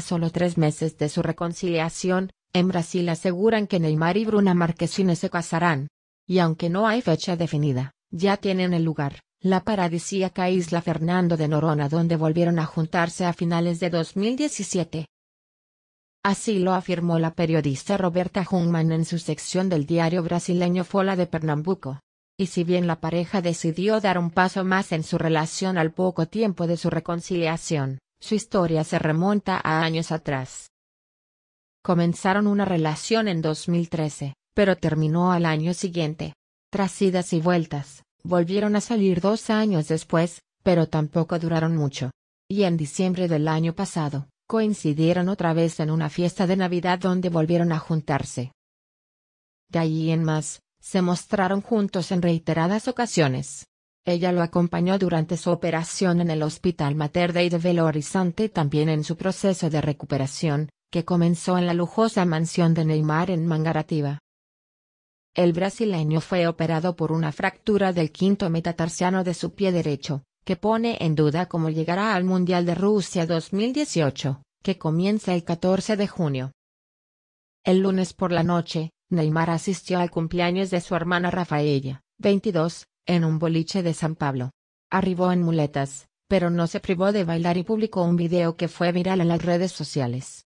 solo tres meses de su reconciliación, en Brasil aseguran que Neymar y Bruna Marquezine se casarán. Y aunque no hay fecha definida, ya tienen el lugar, la paradisíaca isla Fernando de Noronha donde volvieron a juntarse a finales de 2017. Así lo afirmó la periodista Roberta Jungmann en su sección del diario brasileño Fola de Pernambuco. Y si bien la pareja decidió dar un paso más en su relación al poco tiempo de su reconciliación, su historia se remonta a años atrás. Comenzaron una relación en 2013, pero terminó al año siguiente. Tras idas y vueltas, volvieron a salir dos años después, pero tampoco duraron mucho. Y en diciembre del año pasado, coincidieron otra vez en una fiesta de Navidad donde volvieron a juntarse. De allí en más, se mostraron juntos en reiteradas ocasiones. Ella lo acompañó durante su operación en el Hospital Mater Dei de Belo Horizonte también en su proceso de recuperación, que comenzó en la lujosa mansión de Neymar en Mangaratiba. El brasileño fue operado por una fractura del quinto metatarsiano de su pie derecho, que pone en duda cómo llegará al Mundial de Rusia 2018, que comienza el 14 de junio. El lunes por la noche, Neymar asistió al cumpleaños de su hermana Rafaella, 22, en un boliche de San Pablo. Arribó en muletas, pero no se privó de bailar y publicó un video que fue viral en las redes sociales.